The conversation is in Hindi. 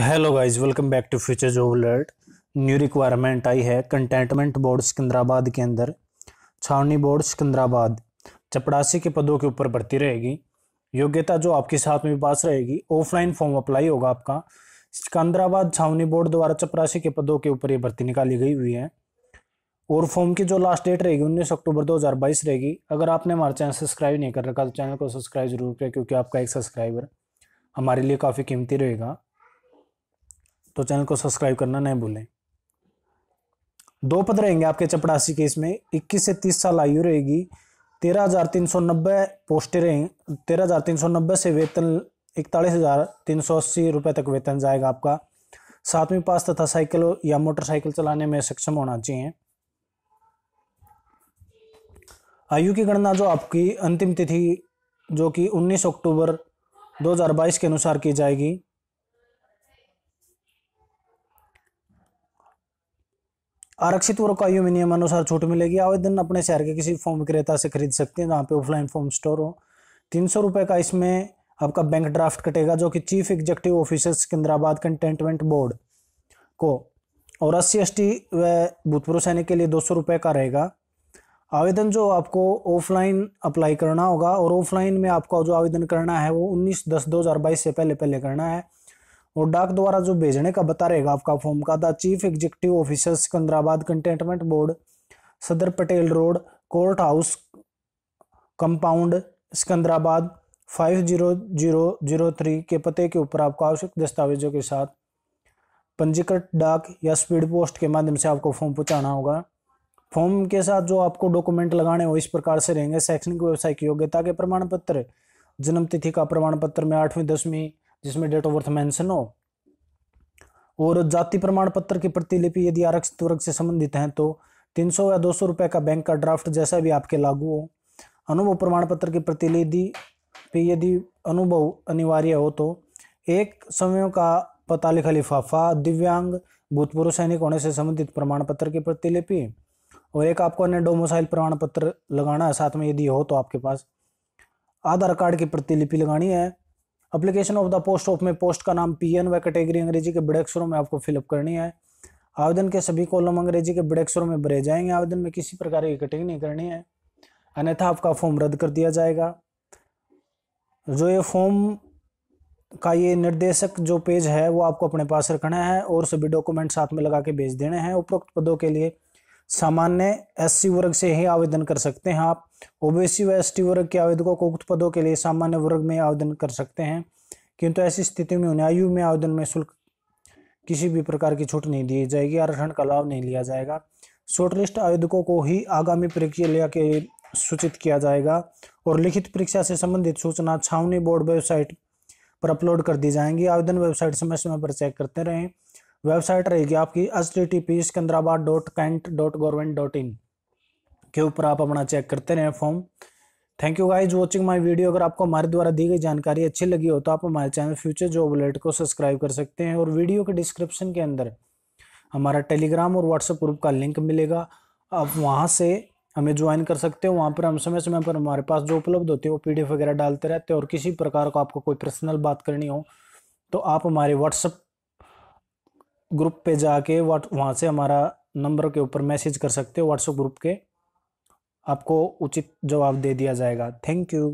hello guys welcome back to future job alert new requirement आई है कंटेंटमेंट बोर्ड सिकंदराबाद के अंदर छावनी बोर्ड सिकंदराबाद चपड़ासी के पदों के ऊपर भर्ती रहेगी योग्यता जो आपके साथ में पास रहेगी ऑफलाइन फॉर्म अप्लाई होगा आपका सिकंदराबाद छावनी बोर्ड द्वारा चपरासी के पदों के ऊपर ये भर्ती निकाली गई हुई है और फॉर्म की जो लास्ट डेट रहेगी उन्नीस अक्टूबर दो रहेगी अगर आपने हमारा चैनल सब्सक्राइब नहीं कर रखा तो चैनल को सब्सक्राइब जरूर करें क्योंकि आपका एक सब्सक्राइबर हमारे लिए काफ़ी कीमती रहेगा तो चैनल को सब्सक्राइब करना नहीं भूलें दो पद रहेंगे आपके चपड़ासी केस में 21 से 30 साल आयु रहेगी तेरह हजार तीन सौ नब्बे पोस्टें रहेंगी तेरह हजार तीन सौ नब्बे से वेतन इकतालीस हजार तीन सौ अस्सी रुपये तक वेतन जाएगा आपका सातवीं पास तथा साइकिल या मोटरसाइकिल चलाने में सक्षम होना चाहिए आयु की गणना जो आपकी अंतिम तिथि जो कि 19 अक्टूबर 2022 के अनुसार की जाएगी आरक्षित वर्ग आयु में अनुसार छूट मिलेगी आवेदन अपने शहर के किसी फॉर्म विक्रेता से खरीद सकते हैं जहाँ पे ऑफलाइन फॉर्म स्टोर हो तीन सौ रुपये का इसमें आपका बैंक ड्राफ्ट कटेगा जो कि chief executive officer Secunderabad cantonment board को और एस सी एस टी व भूतपूर्व सैनिक के लिए दो सौ रुपये का रहेगा आवेदन जो आपको ऑफलाइन अप्लाई करना होगा और ऑफलाइन में आपका जो आवेदन करना है वो उन्नीस दस दो हज़ार बाईस से पहले पहले करना है और डाक द्वारा जो भेजने का बता रहेगा आपका फॉर्म का the chief executive officer Secunderabad cantonment board Sadar Patel road court house compound Secunderabad five zero zero zero three के पते के ऊपर आपको आवश्यक दस्तावेजों के साथ पंजीकृत डाक या स्पीड पोस्ट के माध्यम से आपको फॉर्म पहुँचाना होगा फॉर्म के साथ जो आपको डॉक्यूमेंट लगाने हो इस प्रकार से रहेंगे शैक्षणिक व्यवसाय की योग्यता के प्रमाण पत्र जन्म तिथि का प्रमाण पत्र में आठवीं दसवीं जिसमें डेट ऑफ बर्थ मेंशन हो और जाति प्रमाण पत्र की प्रतिलिपि यदि आरक्षित वर्ग से संबंधित हैं तो तीन सौ या दो सौ रुपये का बैंक का ड्राफ्ट जैसा भी आपके लागू हो अनुभव प्रमाण पत्र की प्रतिलिधि पे यदि अनुभव अनिवार्य हो तो एक समय का पता लिखा लिफाफा दिव्यांग भूतपूर्व सैनिक होने से संबंधित प्रमाण पत्र की प्रतिलिपि और एक आपको अन्य डोमोसाइल प्रमाण पत्र लगाना है साथ में यदि हो तो आपके पास आधार कार्ड की प्रतिलिपि लगानी है application of the post of में पोस्ट का नाम पी एन व कैटेगरी अंग्रेजी के बड़े अक्षरों में आपको फिलअप करनी है आवेदन के सभी कॉलम अंग्रेजी के बड़े अक्षरों में भरे जाएंगे आवेदन में किसी प्रकार की कटिंग नहीं करनी है अन्यथा आपका फॉर्म रद्द कर दिया जाएगा जो ये फॉर्म का ये निर्देशक जो पेज है वो आपको अपने पास रखना है और सभी डॉक्यूमेंट साथ में लगा के भेज देने हैं उपरोक्त पदों के लिए सामान्य एससी वर्ग से ही आवेदन कर सकते हैं आप ओबीसी व एसटी वर्ग के आवेदकों को उक्त पदों के लिए सामान्य वर्ग में आवेदन कर सकते हैं किंतु ऐसी स्थिति में उन्हें आयु में आवेदन में शुल्क किसी भी प्रकार की छूट नहीं दी जाएगी आरक्षण का लाभ नहीं लिया जाएगा शॉर्टलिस्ट आवेदकों को ही आगामी प्रक्रिया के सूचित किया जाएगा और लिखित परीक्षा से संबंधित सूचना छावनी बोर्ड वेबसाइट पर अपलोड कर दी जाएंगी आवेदन वेबसाइट समय समय पर चेक करते रहें वेबसाइट रहेगी आपकी H T T P Secunderabad dot cant dot government dot in के ऊपर आप अपना चेक करते रहें form thank you guys watching my video अगर आपको हमारे द्वारा दी गई जानकारी अच्छी लगी हो तो आप हमारे चैनल फ्यूचर जॉब बुलेट को सब्सक्राइब कर सकते हैं और वीडियो के डिस्क्रिप्शन के अंदर हमारा टेलीग्राम और व्हाट्सएप ग्रुप का लिंक मिलेगा आप वहाँ से हमें ज्वाइन कर सकते हो वहाँ पर हम समय समय पर हमारे पास जो उपलब्ध होती है वो पी वगैरह डालते रहते हैं और किसी प्रकार का आपको कोई पर्सनल बात करनी हो तो आप हमारे व्हाट्सएप ग्रुप पे जाके वाट वहाँ से हमारा नंबर के ऊपर मैसेज कर सकते हो व्हाट्सएप ग्रुप के आपको उचित जवाब दे दिया जाएगा थैंक यू